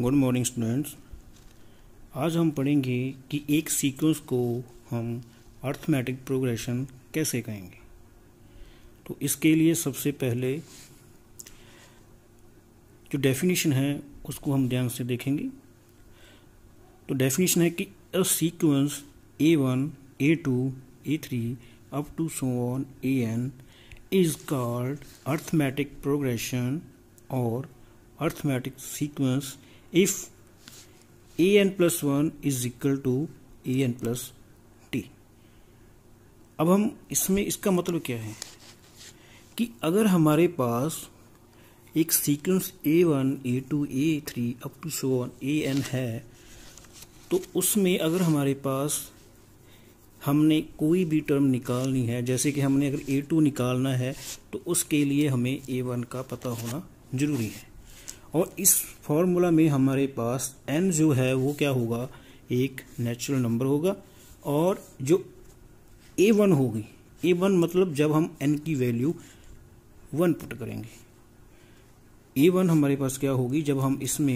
good morning students आज हम पढ़ेंगे कि एक सीक्वेंस को हम अर्थमेटिक प्रोग्रेशन कैसे कहेंगे तो इसके लिए सबसे पहले जो डेफिनेशन है उसको हम ध्यान से देखेंगे तो डेफिनेशन है कि a sequence a one a two a three up to so on a n is called arithmetic progression और arithmetic sequence if a n plus one is equal to a n plus t अब हम इसमें इसका मतलब क्या है कि अगर हमारे पास एक sequence a one a two a three up to so on a n है तो उसमें अगर हमारे पास हमने कोई भी टर्म निकालनी है जैसे कि हमने अगर ए टू निकालना है तो उसके लिए हमें ए वन का पता होना ज़रूरी है और इस फॉर्मूला में हमारे पास एन जो है वो क्या होगा एक नेचुरल नंबर होगा और जो ए वन होगी ए वन मतलब जब हम एन की वैल्यू वन पुट करेंगे ए वन हमारे पास क्या होगी जब हम इसमें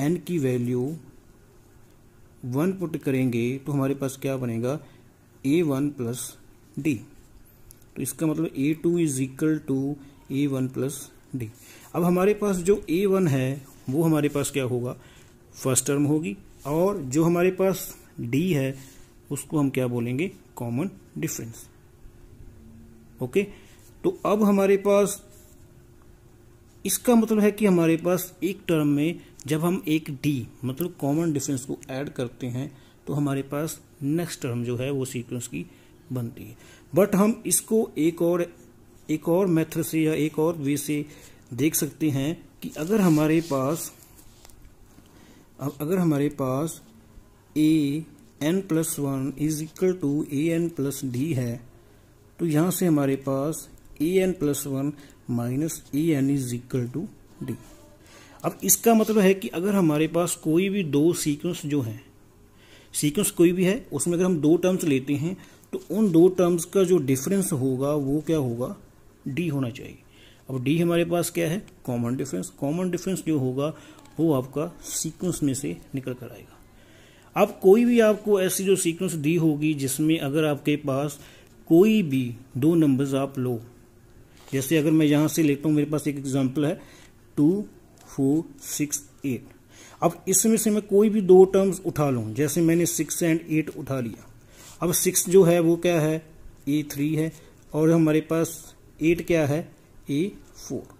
एन की वैल्यू वन पुट करेंगे तो हमारे पास क्या बनेगा ए वन प्लस डी तो इसका मतलब a two is equal to a one plus d अब हमारे पास जो ए वन है वो हमारे पास क्या होगा फर्स्ट टर्म होगी और जो हमारे पास डी है उसको हम क्या बोलेंगे कॉमन डिफरेंस ओके तो अब हमारे पास इसका मतलब है कि हमारे पास एक टर्म में जब हम एक डी मतलब कॉमन डिफरेंस को ऐड करते हैं तो हमारे पास नेक्स्ट टर्म जो है वो सीक्वेंस की बनती है बट हम इसको एक और एक और मेथड से या एक और वे से देख सकते हैं कि अगर हमारे पास अगर हमारे पास a n plus one is equal to a n plus d है तो यहाँ से हमारे पास a n plus one minus a n is equal to d अब इसका मतलब है कि अगर हमारे पास कोई भी दो सीक्वेंस जो हैं सीक्वेंस कोई भी है उसमें अगर हम दो टर्म्स लेते हैं तो उन दो टर्म्स का जो डिफरेंस होगा वो क्या होगा डी होना चाहिए अब डी हमारे पास क्या है कॉमन डिफरेंस कॉमन डिफरेंस जो होगा वो आपका सीक्वेंस में से निकल कर आएगा अब कोई भी आपको ऐसी जो सीक्वेंस दी होगी जिसमें अगर आपके पास कोई भी दो नंबर्स आप लो जैसे अगर मैं यहाँ से लेता हूँ मेरे पास एक एग्जाम्पल है टू फोर सिक्स एट अब इसमें से मैं कोई भी दो टर्म्स उठा लूँ जैसे मैंने सिक्स एंड एट उठा लिया अब सिक्स जो है वो क्या है ए थ्री है और हमारे पास एट क्या है ए फोर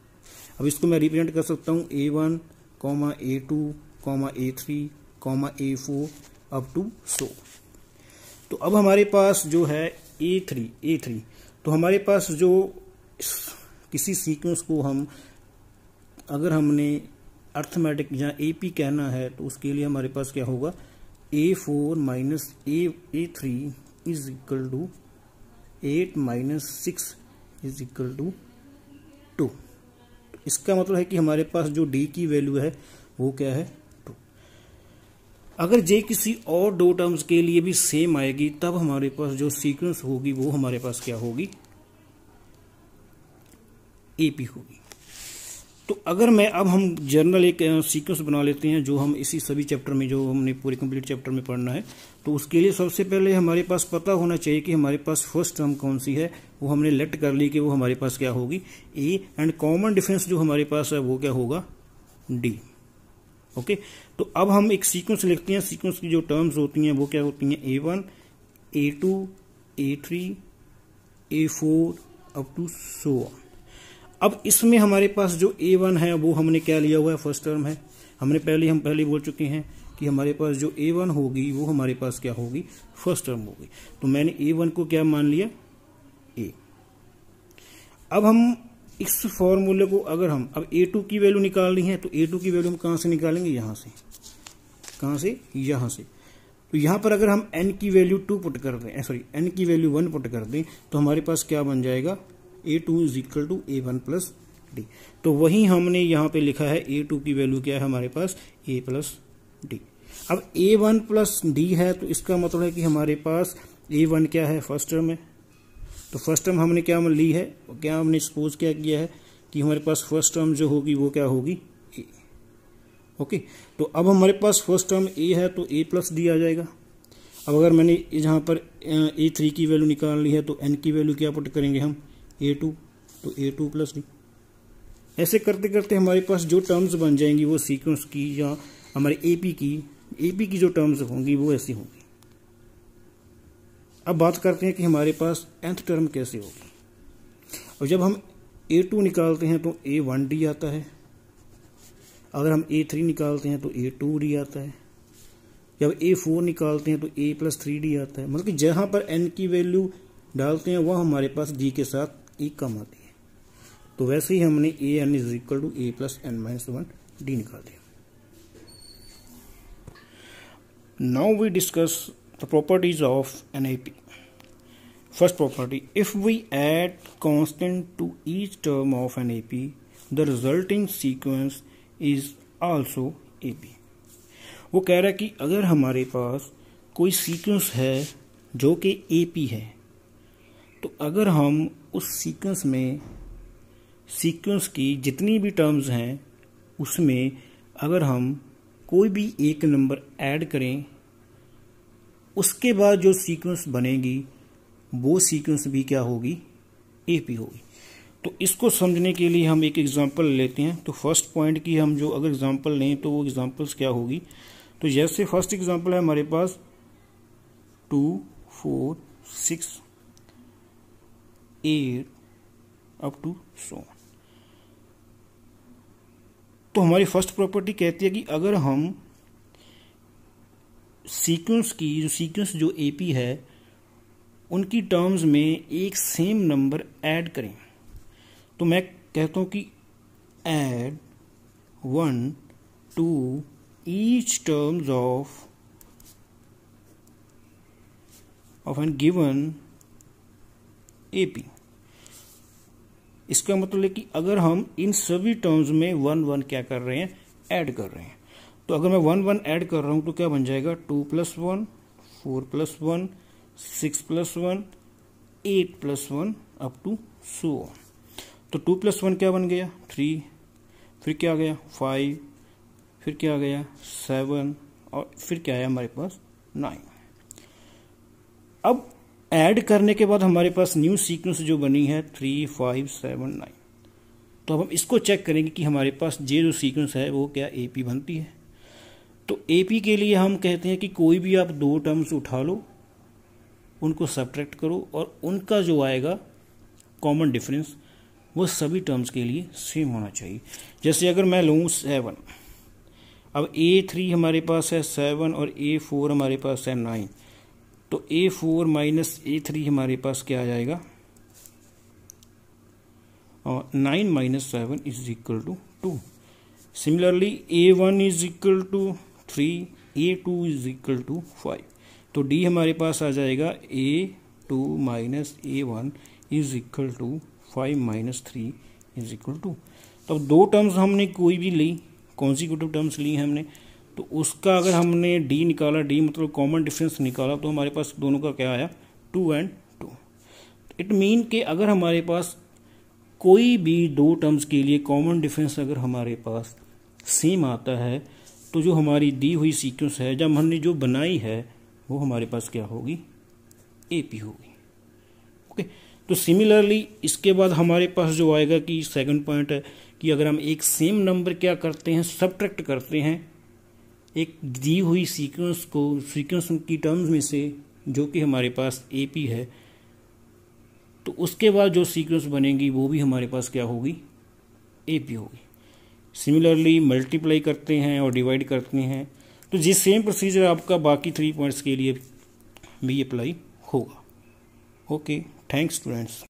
अब इसको मैं रिप्रेजेंट कर सकता हूँ a one comma a two comma a three comma a four up to so तो अब हमारे पास जो है ए थ्री ए थ्री तो हमारे पास जो किसी सीक्वेंस को हम अगर हमने अर्थमेटिक या ए पी कहना है तो उसके लिए हमारे पास क्या होगा a four minus a a three is equal to eight minus six is equal to two इसका मतलब है कि हमारे पास जो डी की वैल्यू है वो क्या है टू अगर जे किसी और दो टर्म्स के लिए भी सेम आएगी तब हमारे पास जो सीक्वेंस होगी वो हमारे पास क्या होगी एपी होगी तो अगर मैं अब हम जर्नल एक सीक्वेंस बना लेते हैं जो हम इसी सभी चैप्टर में जो हमने पूरे कंप्लीट चैप्टर में पढ़ना है तो उसके लिए सबसे पहले हमारे पास पता होना चाहिए कि हमारे पास फर्स्ट टर्म कौन सी है वो हमने लेट कर ली कि वो हमारे पास क्या होगी ए एंड कॉमन डिफेंस जो हमारे पास है वो क्या होगा डी ओके तो अब हम एक सीक्वेंस लिखते हैं सीक्वेंस की जो टर्म्स होती हैं वो क्या होती हैं a one a two a three a four up to so अब इसमें हमारे पास जो ए वन है वो हमने क्या लिया हुआ है फर्स्ट टर्म है हमने पहले हम पहले बोल चुके हैं कि हमारे पास जो ए वन होगी वो हमारे पास क्या होगी फर्स्ट टर्म होगी तो मैंने ए वन को क्या मान लिया ए अब हम इस फॉर्मूले को अगर हम अब ए टू की वैल्यू निकालनी है तो ए टू की वैल्यू हम कहां से निकालेंगे यहां से कहां से यहां से तो यहां पर अगर हम एन की वैल्यू टू पुट कर दें सॉरी eh, एन की वैल्यू वन पुट कर दें तो हमारे पास क्या बन जाएगा a two is equal to a one plus d तो वही हमने यहाँ पे लिखा है ए टू की वैल्यू क्या है हमारे पास ए प्लस डी अब ए वन प्लस डी है तो इसका मतलब है कि हमारे पास ए वन क्या है फर्स्ट टर्म है तो फर्स्ट टर्म हमने क्या ली है क्या हमने सपोज क्या किया है कि हमारे पास फर्स्ट टर्म जो होगी वो क्या होगी ए ओके तो अब हमारे पास फर्स्ट टर्म ए है तो ए प्लस डी आ जाएगा अब अगर मैंने यहाँ पर ए थ्री की वैल्यू निकाल ली है तो एन की वैल्यू क्या पुट करेंगे हम ए टू तो ए टू प्लस डी ऐसे करते करते हमारे पास जो टर्म्स बन जाएंगी वो सीक्वेंस की या हमारे ए पी की ए पी की जो टर्म्स होंगी वो ऐसी होंगी अब बात करते हैं कि हमारे पास एंथ टर्म कैसे होगी और जब हम ए टू निकालते हैं तो ए वन डी आता है अगर हम ए थ्री निकालते हैं तो ए टू डी आता है जब ए फोर निकालते हैं तो ए प्लस थ्री डी आता है मतलब कि जहां पर एन की वैल्यू डालते हैं वह हमारे पास डी के साथ ई e कम आती है तो वैसे ही हमने a n is equal to a plus n minus one d निकाल दिया now we discuss the properties of an A P first property if we add constant to each term of an A P the resulting sequence is also A P वो कह रहा है कि अगर हमारे पास कोई सीक्वेंस है जो कि ए पी है तो अगर हम उस सीक्वेंस में सीक्वेंस की जितनी भी टर्म्स हैं उसमें अगर हम कोई भी एक नंबर ऐड करें उसके बाद जो सीक्वेंस बनेगी वो सीक्वेंस भी क्या होगी ए पी होगी तो इसको समझने के लिए हम एक एग्ज़ाम्पल लेते हैं तो फर्स्ट पॉइंट की हम जो अगर एग्ज़ाम्पल लें तो वो एग्ज़ाम्पल्स क्या होगी तो जैसे फर्स्ट एग्ज़ाम्पल है हमारे पास two four six eight up to so तो हमारी फर्स्ट प्रॉपर्टी कहती है कि अगर हम सीक्वेंस की जो सीक्वेंस जो एपी है उनकी टर्म्स में एक सेम नंबर ऐड करें तो मैं कहता हूं कि add one to each terms of of an given AP इसका मतलब है कि अगर हम इन सभी टर्म्स में वन वन क्या कर रहे हैं ऐड कर रहे हैं तो अगर मैं वन वन ऐड कर रहा हूं तो क्या बन जाएगा two plus one four plus one six plus one eight plus one up to so on तो टू प्लस वन क्या बन गया थ्री फिर क्या आ गया फाइव फिर क्या आ गया सेवन और फिर क्या आया हमारे पास नाइन अब ऐड करने के बाद हमारे पास न्यू सीक्वेंस जो बनी है थ्री फाइव सेवन नाइन तो अब हम इसको चेक करेंगे कि हमारे पास ये जो सीक्वेंस है वो क्या ए पी बनती है तो ए पी के लिए हम कहते हैं कि कोई भी आप दो टर्म्स उठा लो उनको सब्ट्रैक्ट करो और उनका जो आएगा कॉमन डिफरेंस वो सभी टर्म्स के लिए सेम होना चाहिए जैसे अगर मैं लूँ सेवन अब ए थ्री हमारे पास है सेवन और ए फोर हमारे पास है नाइन तो a four minus a three हमारे पास क्या आ जाएगा और nine minus seven is equal to two similarly a one is equal to three a two is equal to five तो डी हमारे पास आ जाएगा a two minus a one is equal to five minus three is equal to तो दो terms हमने कोई भी ली कॉन्जिक्यूटिव टर्म्स ली हमने तो उसका अगर हमने डी निकाला डी मतलब कॉमन डिफरेंस निकाला तो हमारे पास दोनों का क्या आया two and two it mean के अगर हमारे पास कोई भी दो टर्म्स के लिए कॉमन डिफरेंस अगर हमारे पास सेम आता है तो जो हमारी दी हुई सीक्वेंस है जब हमने जो बनाई है वो हमारे पास क्या होगी ए पी होगी ओके तो सिमिलरली इसके बाद हमारे पास जो आएगा कि सेकंड पॉइंट है कि अगर हम एक सेम नंबर क्या करते हैं सब्ट्रैक्ट करते हैं एक दी हुई सीक्वेंस को सीक्वेंस की टर्म्स में से जो कि हमारे पास ए पी है तो उसके बाद जो सीक्वेंस बनेगी वो भी हमारे पास क्या होगी ए पी होगी सिमिलरली मल्टीप्लाई करते हैं और डिवाइड करते हैं तो जिस सेम प्रोसीजर आपका बाकी थ्री पॉइंट्स के लिए भी अप्लाई होगा ओके थैंक्स स्टूडेंट्स